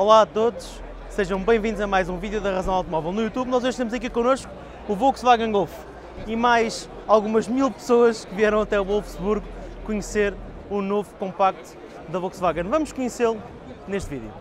Olá a todos, sejam bem-vindos a mais um vídeo da Razão Automóvel no YouTube. Nós hoje temos aqui connosco o Volkswagen Golf e mais algumas mil pessoas que vieram até o Wolfsburgo conhecer o novo compacto da Volkswagen. Vamos conhecê-lo neste vídeo.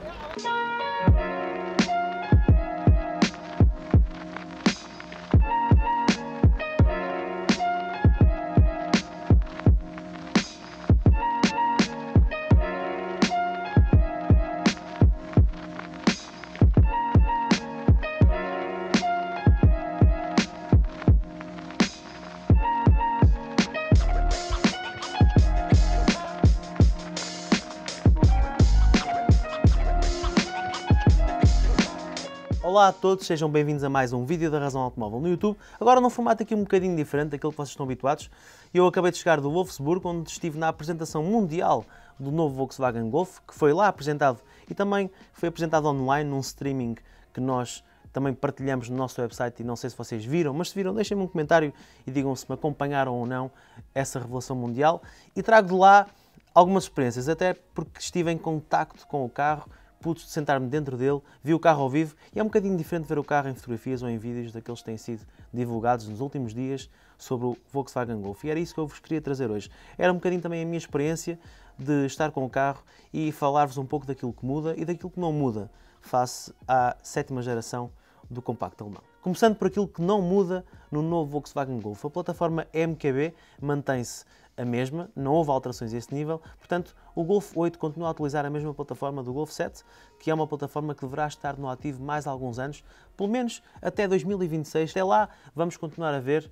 Olá a todos, sejam bem-vindos a mais um vídeo da Razão Automóvel no YouTube. Agora num formato aqui um bocadinho diferente daquele que vocês estão habituados. Eu acabei de chegar do Wolfsburg, onde estive na apresentação mundial do novo Volkswagen Golf, que foi lá apresentado e também foi apresentado online num streaming que nós também partilhamos no nosso website e não sei se vocês viram, mas se viram, deixem-me um comentário e digam se me acompanharam ou não essa revelação mundial. E trago de lá algumas experiências, até porque estive em contacto com o carro pude sentar-me dentro dele, vi o carro ao vivo e é um bocadinho diferente ver o carro em fotografias ou em vídeos daqueles que têm sido divulgados nos últimos dias sobre o Volkswagen Golf. E era isso que eu vos queria trazer hoje. Era um bocadinho também a minha experiência de estar com o carro e falar-vos um pouco daquilo que muda e daquilo que não muda face à sétima geração do compacto alemão. Começando por aquilo que não muda no novo Volkswagen Golf, a plataforma MQB mantém-se a mesma, não houve alterações a esse nível, portanto o Golf 8 continua a utilizar a mesma plataforma do Golf 7, que é uma plataforma que deverá estar no ativo mais alguns anos, pelo menos até 2026. Até lá vamos continuar a ver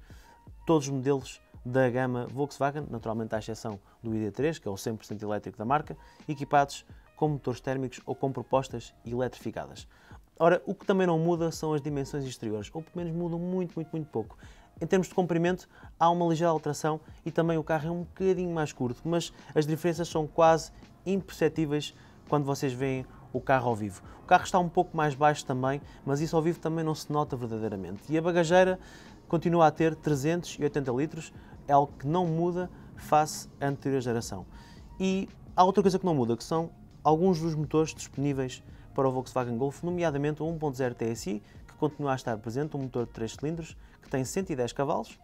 todos os modelos da gama Volkswagen, naturalmente à exceção do ID3, que é o 100% elétrico da marca, equipados com motores térmicos ou com propostas eletrificadas. Ora, o que também não muda são as dimensões exteriores, ou pelo menos mudam muito, muito, muito pouco. Em termos de comprimento, há uma ligeira alteração e também o carro é um bocadinho mais curto, mas as diferenças são quase imperceptíveis quando vocês veem o carro ao vivo. O carro está um pouco mais baixo também, mas isso ao vivo também não se nota verdadeiramente. E a bagageira continua a ter 380 litros, é algo que não muda face à anterior geração. E há outra coisa que não muda, que são alguns dos motores disponíveis para o Volkswagen Golf, nomeadamente o 1.0 TSI, continua a estar presente um motor de 3 cilindros que tem 110 cavalos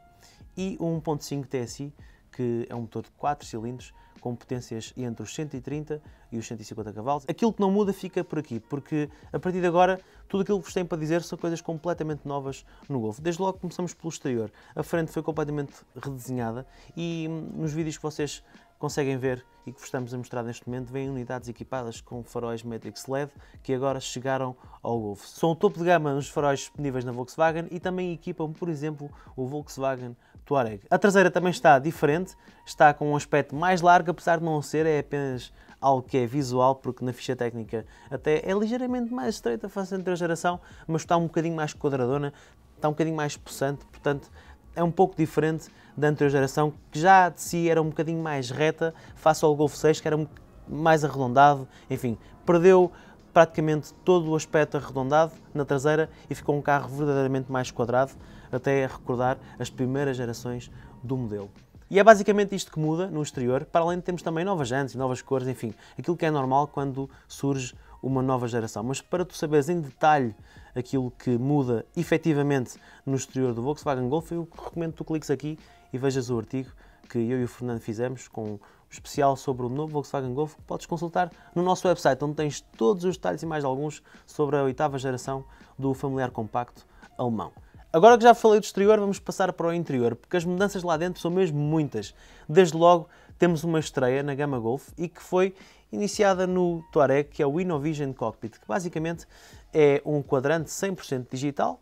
e um 1.5 TSI, que é um motor de 4 cilindros com potências entre os 130 e os 150 cavalos. Aquilo que não muda fica por aqui, porque a partir de agora tudo aquilo que vos tenho para dizer são coisas completamente novas no Golf. Desde logo começamos pelo exterior. A frente foi completamente redesenhada e hum, nos vídeos que vocês conseguem ver e que vos estamos a mostrar neste momento, vêm unidades equipadas com faróis Matrix LED que agora chegaram ao Golf. São o topo de gama nos faróis disponíveis na Volkswagen e também equipam, por exemplo, o Volkswagen Touareg. A traseira também está diferente, está com um aspecto mais largo, apesar de não ser, é apenas algo que é visual, porque na ficha técnica até é ligeiramente mais estreita face à anterior geração, mas está um bocadinho mais quadradona, está um bocadinho mais possante, portanto é um pouco diferente da anterior geração, que já de si era um bocadinho mais reta, face ao Golf 6, que era mais arredondado, enfim, perdeu praticamente todo o aspecto arredondado na traseira e ficou um carro verdadeiramente mais quadrado, até a recordar as primeiras gerações do modelo. E é basicamente isto que muda no exterior, para além de termos também novas jantes, novas cores, enfim, aquilo que é normal quando surge uma nova geração. Mas para tu saberes em detalhe aquilo que muda efetivamente no exterior do Volkswagen Golf, eu recomendo que tu cliques aqui e vejas o artigo que eu e o Fernando fizemos com um especial sobre o novo Volkswagen Golf, que podes consultar no nosso website, onde tens todos os detalhes e mais alguns sobre a oitava geração do familiar compacto alemão. Agora que já falei do exterior, vamos passar para o interior, porque as mudanças lá dentro são mesmo muitas. Desde logo, temos uma estreia na gama Golf e que foi iniciada no Touareg, que é o Innovision Cockpit, que basicamente é um quadrante 100% digital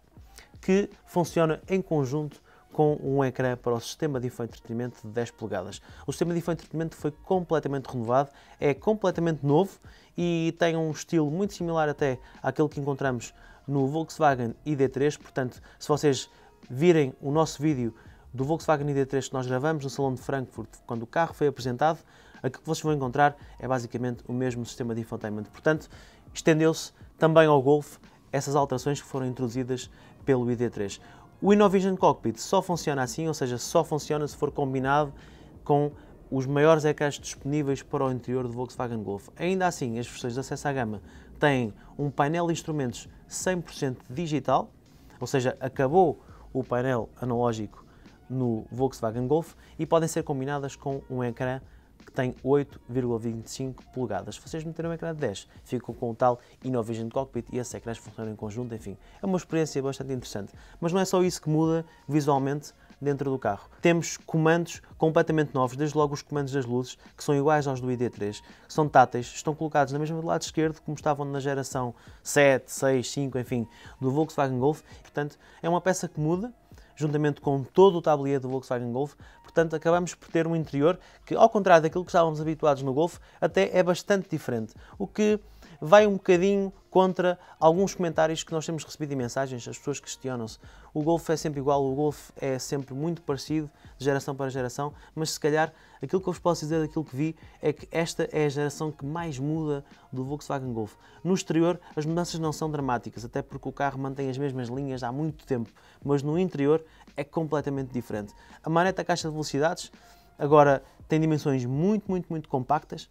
que funciona em conjunto com um ecrã para o sistema de infoentretenimento de 10 polegadas. O sistema de infoentretenimento foi completamente renovado, é completamente novo e tem um estilo muito similar até àquele que encontramos no Volkswagen ID3, portanto, se vocês virem o nosso vídeo do Volkswagen ID3 que nós gravamos no Salão de Frankfurt, quando o carro foi apresentado, aquilo que vocês vão encontrar é basicamente o mesmo sistema de infotainment. Portanto, Estendeu-se também ao Golf essas alterações que foram introduzidas pelo ID3. O InnoVision Cockpit só funciona assim, ou seja, só funciona se for combinado com os maiores ecrãs disponíveis para o interior do Volkswagen Golf. Ainda assim, as versões de acesso à gama têm um painel de instrumentos 100% digital, ou seja, acabou o painel analógico no Volkswagen Golf e podem ser combinadas com um ecrã que tem 8,25 polegadas. Se vocês meterem um ecrã de 10, ficam com o tal InnoVision Cockpit e esses ecrãs funcionam em conjunto, enfim. É uma experiência bastante interessante. Mas não é só isso que muda visualmente dentro do carro. Temos comandos completamente novos, desde logo os comandos das luzes, que são iguais aos do ID3, são táteis, estão colocados na mesma do lado esquerdo como estavam na geração 7, 6, 5, enfim, do Volkswagen Golf. Portanto, é uma peça que muda, juntamente com todo o tabuleiro do Volkswagen Golf. Portanto, acabamos por ter um interior que, ao contrário daquilo que estávamos habituados no Golf, até é bastante diferente. O que vai um bocadinho contra alguns comentários que nós temos recebido e mensagens, as pessoas questionam-se. O Golf é sempre igual, o Golf é sempre muito parecido, de geração para geração, mas se calhar aquilo que eu vos posso dizer daquilo que vi é que esta é a geração que mais muda do Volkswagen Golf. No exterior, as mudanças não são dramáticas, até porque o carro mantém as mesmas linhas há muito tempo, mas no interior é completamente diferente. A maneta a caixa de velocidades agora tem dimensões muito, muito, muito compactas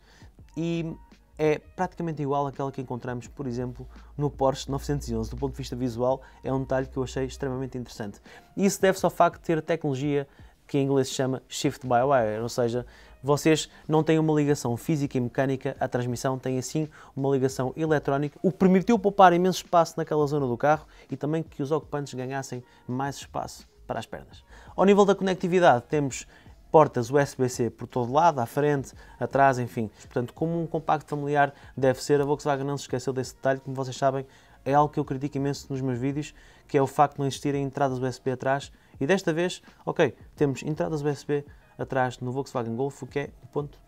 e é praticamente igual àquela que encontramos, por exemplo, no Porsche 911. Do ponto de vista visual, é um detalhe que eu achei extremamente interessante. E isso deve-se ao facto de ter a tecnologia que em inglês se chama Shift by Wire, ou seja, vocês não têm uma ligação física e mecânica à transmissão, têm assim uma ligação eletrónica, o que permitiu poupar imenso espaço naquela zona do carro e também que os ocupantes ganhassem mais espaço para as pernas. Ao nível da conectividade, temos portas USB-C por todo lado, à frente, atrás, enfim. Portanto, como um compacto familiar deve ser, a Volkswagen não se esqueceu desse detalhe, como vocês sabem, é algo que eu critico imenso nos meus vídeos, que é o facto de não existirem entradas USB atrás. E desta vez, ok, temos entradas USB atrás no Volkswagen Golf, o que é um ponto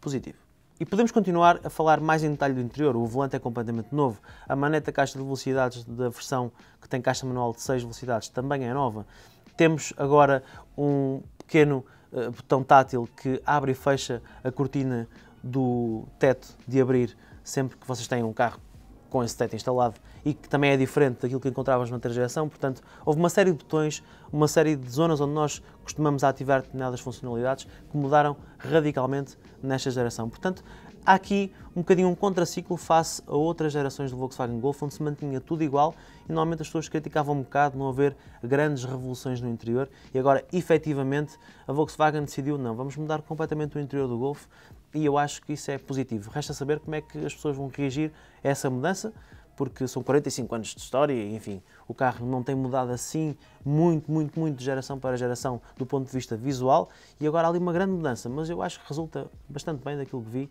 positivo. E podemos continuar a falar mais em detalhe do interior. O volante é completamente novo. A maneta caixa de velocidades da versão que tem caixa manual de 6 velocidades também é nova. Temos agora um pequeno eh, botão tátil que abre e fecha a cortina do teto de abrir sempre que vocês têm um carro com esse teto instalado e que também é diferente daquilo que encontrávamos na terceira geração. Portanto, houve uma série de botões, uma série de zonas onde nós costumamos ativar determinadas funcionalidades que mudaram radicalmente nesta geração. Portanto, Há aqui um bocadinho um contraciclo face a outras gerações do Volkswagen Golf, onde se mantinha tudo igual e normalmente as pessoas criticavam um bocado não haver grandes revoluções no interior e agora, efetivamente, a Volkswagen decidiu, não, vamos mudar completamente o interior do Golf e eu acho que isso é positivo. Resta saber como é que as pessoas vão reagir a essa mudança, porque são 45 anos de história e, enfim, o carro não tem mudado assim muito, muito, muito de geração para geração do ponto de vista visual e agora há ali uma grande mudança, mas eu acho que resulta bastante bem daquilo que vi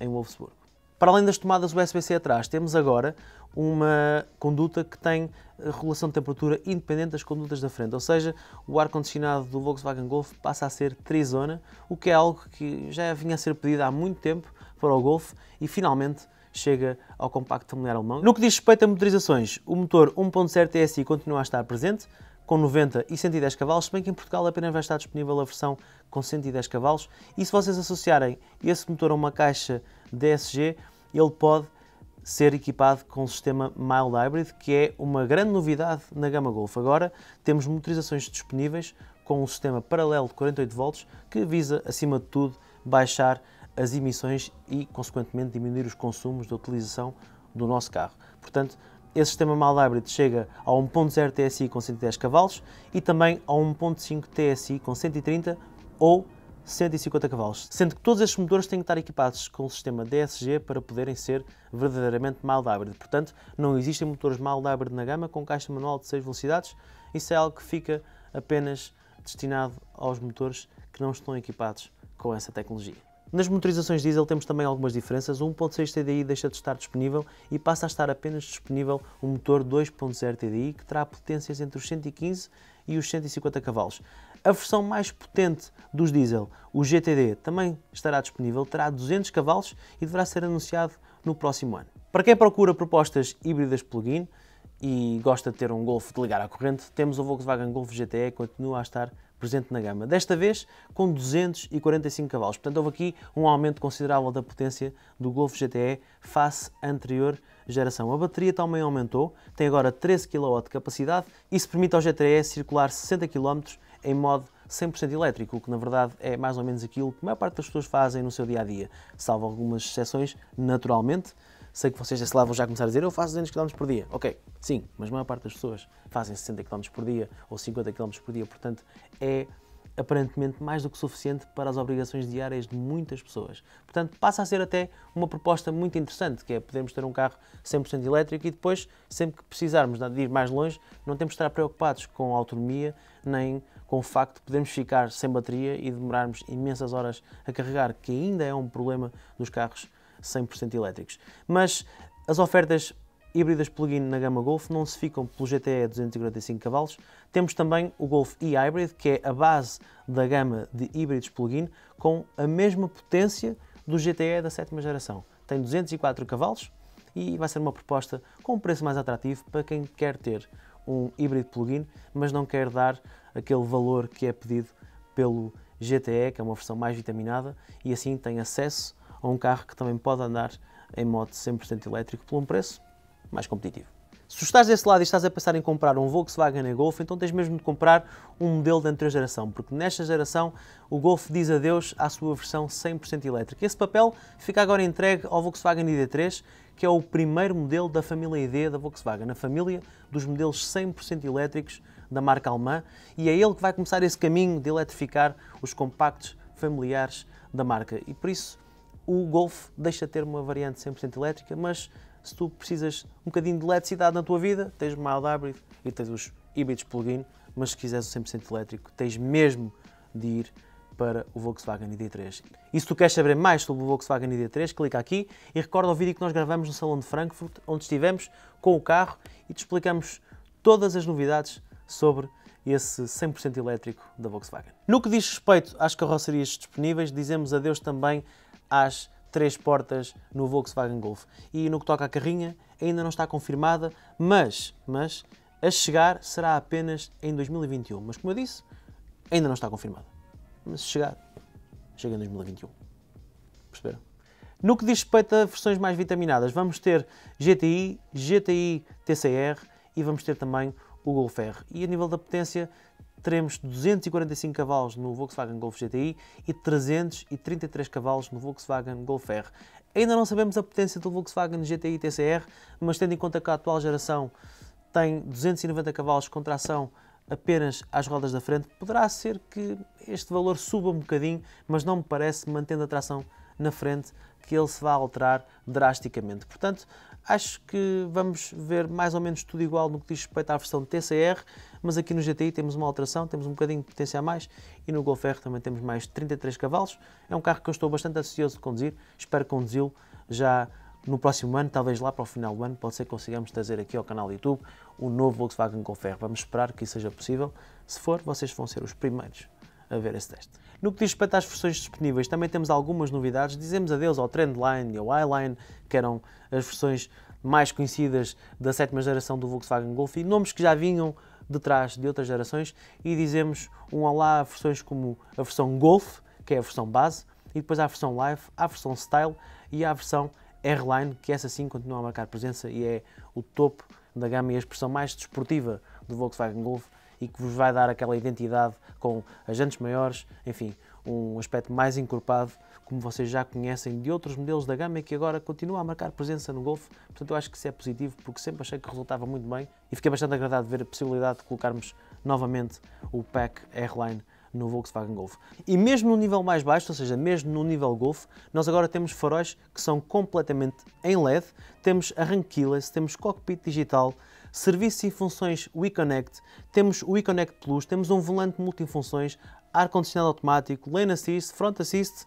em Wolfsburgo. Para além das tomadas USB-C atrás, temos agora uma conduta que tem eh, regulação de temperatura independente das condutas da frente, ou seja, o ar-condicionado do Volkswagen Golf passa a ser trizona, o que é algo que já vinha a ser pedido há muito tempo para o Golf e finalmente chega ao compacto familiar alemão. No que diz respeito a motorizações, o motor 1.0 TSI continua a estar presente, com 90 e 110 cavalos, se bem que em Portugal apenas vai estar disponível a versão com 110 cavalos. E se vocês associarem esse motor a uma caixa DSG, ele pode ser equipado com o sistema mild hybrid, que é uma grande novidade na gama Golf. Agora temos motorizações disponíveis com um sistema paralelo de 48 volts, que visa, acima de tudo, baixar as emissões e, consequentemente, diminuir os consumos de utilização do nosso carro. Portanto, esse sistema mild chega a 1.0 TSI com 110 cavalos e também a 1.5 TSI com 130 ou 150 cavalos, sendo que todos estes motores têm que estar equipados com o sistema DSG para poderem ser verdadeiramente mild hybrid. Portanto, não existem motores mild hybrid na gama com caixa manual de 6 velocidades. Isso é algo que fica apenas destinado aos motores que não estão equipados com essa tecnologia. Nas motorizações diesel temos também algumas diferenças. O 1.6 TDI deixa de estar disponível e passa a estar apenas disponível o motor 2.0 TDI, que terá potências entre os 115 e os 150 cavalos. A versão mais potente dos diesel, o GTD, também estará disponível, terá 200 cavalos e deverá ser anunciado no próximo ano. Para quem procura propostas híbridas plug-in, e gosta de ter um Golf de ligar à corrente, temos o Volkswagen Golf GTE que continua a estar presente na gama. Desta vez com 245 cavalos. Portanto, houve aqui um aumento considerável da potência do Golf GTE face à anterior geração. A bateria também aumentou, tem agora 13 kW de capacidade. e se permite ao GTE circular 60 km em modo 100% elétrico, o que na verdade é mais ou menos aquilo que a maior parte das pessoas fazem no seu dia a dia, salvo algumas exceções, naturalmente. Sei que vocês desse lado vão já começar a dizer eu faço 200 km por dia. Ok, sim, mas a maior parte das pessoas fazem 60 km por dia ou 50 km por dia, portanto é aparentemente mais do que suficiente para as obrigações diárias de muitas pessoas. Portanto, passa a ser até uma proposta muito interessante, que é podermos ter um carro 100% elétrico e depois, sempre que precisarmos de ir mais longe, não temos de estar preocupados com a autonomia, nem com o facto de podermos ficar sem bateria e demorarmos imensas horas a carregar, que ainda é um problema dos carros 100% elétricos. Mas as ofertas híbridas plug-in na gama Golf não se ficam pelo GTE 245 cavalos. Temos também o Golf e-Hybrid, que é a base da gama de híbridos plug-in com a mesma potência do GTE da sétima geração. Tem 204 cavalos e vai ser uma proposta com um preço mais atrativo para quem quer ter um híbrido plug-in, mas não quer dar aquele valor que é pedido pelo GTE, que é uma versão mais vitaminada, e assim tem acesso ou um carro que também pode andar em modo 100% elétrico por um preço mais competitivo. Se estás desse lado e estás a pensar em comprar um Volkswagen Golf, então tens mesmo de comprar um modelo da anterior geração, porque nesta geração o Golf diz adeus à sua versão 100% elétrica. Esse papel fica agora entregue ao Volkswagen ID3, que é o primeiro modelo da família ID da Volkswagen, a família dos modelos 100% elétricos da marca alemã, e é ele que vai começar esse caminho de eletrificar os compactos familiares da marca. E por isso o Golf deixa de ter uma variante 100% elétrica, mas se tu precisas um bocadinho de eletricidade na tua vida, tens o mild hybrid e tens os híbridos plug-in, mas se quiseres o 100% elétrico, tens mesmo de ir para o Volkswagen ID3. E se tu queres saber mais sobre o Volkswagen ID3, clica aqui e recorda o vídeo que nós gravamos no Salão de Frankfurt, onde estivemos com o carro e te explicamos todas as novidades sobre esse 100% elétrico da Volkswagen. No que diz respeito às carrocerias disponíveis, dizemos adeus também às três portas no Volkswagen Golf. E no que toca à carrinha, ainda não está confirmada, mas, mas a chegar será apenas em 2021. Mas como eu disse, ainda não está confirmada. Mas se chegar, chega em 2021. Perceberam? No que diz respeito a versões mais vitaminadas, vamos ter GTI, GTI TCR e vamos ter também o Golf R. E a nível da potência, teremos 245 cavalos no Volkswagen Golf GTI e 333 cavalos no Volkswagen Golf R. Ainda não sabemos a potência do Volkswagen GTI TCR, mas tendo em conta que a atual geração tem 290 cavalos com tração apenas às rodas da frente, poderá ser que este valor suba um bocadinho, mas não me parece, mantendo a tração na frente, que ele se vá alterar drasticamente. Portanto, acho que vamos ver mais ou menos tudo igual no que diz respeito à versão TCR, mas aqui no GTI temos uma alteração, temos um bocadinho de potência a mais e no Golf R também temos mais 33 cavalos. É um carro que eu estou bastante ansioso de conduzir, espero conduzi-lo já no próximo ano, talvez lá para o final do ano, pode ser que consigamos trazer aqui ao canal do YouTube o novo Volkswagen Golf R. Vamos esperar que isso seja possível. Se for, vocês vão ser os primeiros a ver esse teste. No que diz respeito às versões disponíveis, também temos algumas novidades. Dizemos adeus ao Trendline e ao Highline, que eram as versões mais conhecidas da sétima geração do Volkswagen Golf e nomes que já vinham de trás de outras gerações e dizemos um olá a versões como a versão Golf, que é a versão base, e depois a versão Life a versão Style e a versão R-Line, que essa sim continua a marcar presença e é o topo da gama e a expressão mais desportiva do Volkswagen Golf e que vos vai dar aquela identidade com agentes maiores, enfim, um aspecto mais encorpado, como vocês já conhecem de outros modelos da gama e que agora continua a marcar presença no Golf. Portanto, eu acho que isso é positivo porque sempre achei que resultava muito bem e fiquei bastante agradado de ver a possibilidade de colocarmos novamente o pack Airline no Volkswagen Golf. E mesmo no nível mais baixo, ou seja, mesmo no nível Golf, nós agora temos faróis que são completamente em LED, temos arranque keyless, temos cockpit digital, serviços e funções WeConnect, temos o WeConnect Plus, temos um volante multifunções, ar-condicionado automático, lane assist, front assist,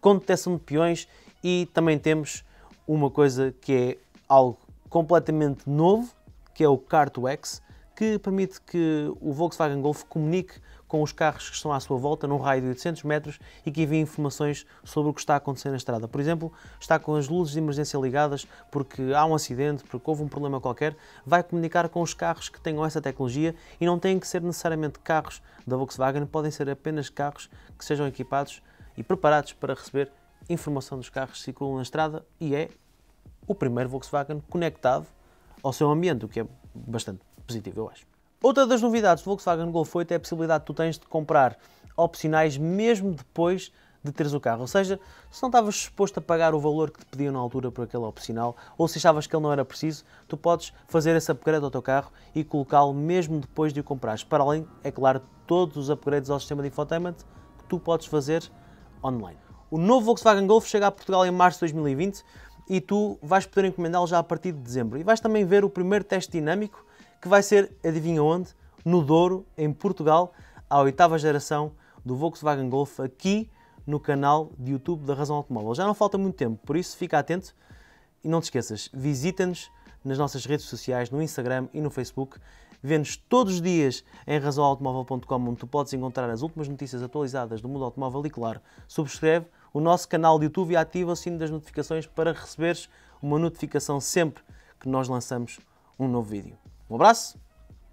com detecção de peões e também temos uma coisa que é algo completamente novo, que é o Car2X, que permite que o Volkswagen Golf comunique com os carros que estão à sua volta, num raio de 800 metros, e que enviem informações sobre o que está a acontecer na estrada. Por exemplo, está com as luzes de emergência ligadas porque há um acidente, porque houve um problema qualquer, vai comunicar com os carros que tenham essa tecnologia e não têm que ser necessariamente carros da Volkswagen, podem ser apenas carros que sejam equipados e preparados para receber informação dos carros que circulam na estrada e é o primeiro Volkswagen conectado ao seu ambiente, o que é bastante positivo, eu acho. Outra das novidades do Volkswagen Golf 8 é a possibilidade que tu tens de comprar opcionais mesmo depois de teres o carro. Ou seja, se não estavas disposto a pagar o valor que te pediam na altura por aquele opcional, ou se achavas que ele não era preciso, tu podes fazer esse upgrade ao teu carro e colocá-lo mesmo depois de o comprares. Para além, é claro, todos os upgrades ao sistema de infotainment que tu podes fazer online. O novo Volkswagen Golf chega a Portugal em março de 2020 e tu vais poder encomendá-lo já a partir de dezembro. E vais também ver o primeiro teste dinâmico que vai ser, adivinha onde? No Douro, em Portugal, a oitava geração do Volkswagen Golf, aqui no canal de YouTube da Razão Automóvel. Já não falta muito tempo, por isso fica atento e não te esqueças, visita-nos nas nossas redes sociais, no Instagram e no Facebook. Vê-nos todos os dias em razãoautomóvel.com, onde tu podes encontrar as últimas notícias atualizadas do mundo automóvel e, claro, subscreve o nosso canal de YouTube e ativa o sino das notificações para receberes uma notificação sempre que nós lançamos um novo vídeo. Um abraço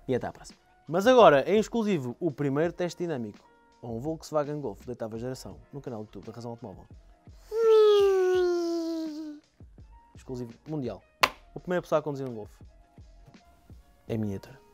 e até à próxima. Mas agora, em exclusivo, o primeiro teste dinâmico a um Volkswagen Golf da oitava geração no canal do YouTube da Razão Automóvel. Exclusivo mundial. O primeiro pessoal a conduzir um Golf. Em é miniatura.